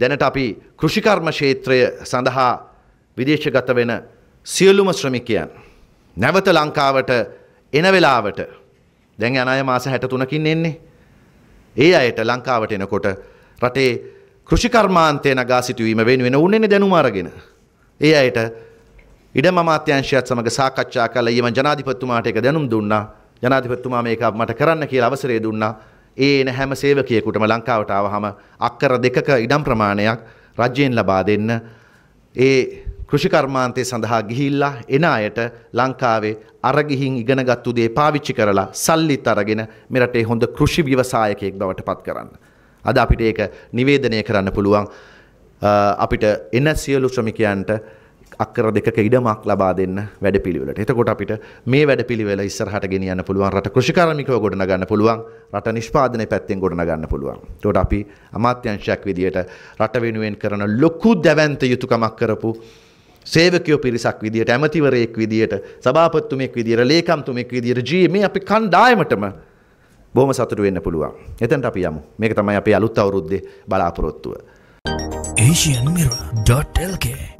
දැනට අපි කෘෂිකර්ම ක්ෂේත්‍රය සඳහා විදේශගත වෙන සියලුම ශ්‍රමිකයන් නැවත ලංකාවට එන වෙලාවට දැන් යන අය මාස 63කින් එන්නේ. ඒ අයට ලංකාවට එනකොට රටේ කෘෂිකර්මාන්තය නගා සිටුවීම වෙනුවෙන උන්නේ දැනුම අරගෙන. ඒ අයට ඉඩම අමාත්‍යංශයත් සමග සාකච්ඡා කළා. ඊම ජනාධිපතිතුමාට ඒක දැනුම් දුන්නා. ජනාධිපතිතුමා මේක මට කරන්න කියලා අවසරය දුන්නා. ඒ එන හැම සේවකයෙකුටම ලංකාවට ආවහම අක්කර දෙකක ඉඩම් ප්‍රමාණයක් රජයෙන් ලබා දෙන්න ඒ කෘෂිකර්මාන්තය සඳහා ගිහිල්ලා එන අයට ලංකාවේ අරගිහින් ඉගෙනගත්තු දේ පාවිච්චි කරලා සල්ලිත් අරගෙන මෙරටේ හොඳ කෘෂි ව්‍යවසායකයෙක් බවට පත් කරන්න. අද අපිට ඒක නිවේදනය කරන්න පුළුවන් අපිට එන සියලු ශ්‍රමිකයන්ට අක්කර දෙකක ඉඩමක් ලබා දෙන්න වැඩපිළිවෙලට. එතකොට අපිට මේ වැඩපිළිවෙල ඉස්සරහට ගෙනියන්න පුළුවන් රට කෘෂිකාර්මිකව ගොඩනගන්න පුළුවන් රට නිෂ්පාදනය පැත්තෙන් ගොඩනගන්න පුළුවන්. එතකොට අපි අමාත්‍යංශයක් විදියට රට වෙනුවෙන් කරන ලොකු දැවැන්ත යුතුයකමක් කරපු සේවකයෝ පිරිසක් විදියට ඇමතිවරයෙක් විදියට සභාපතිතුමෙක් විදියට ලේකම්තුමෙක් විදියට ජී මේ අපි කණ්ඩායමටම බොහොම සතුටු වෙන්න පුළුවන්. එතනට අපි යමු. මේක තමයි අපේ අලුත් අවුරුද්දේ බලාපොරොත්තුව. asianmirror.lk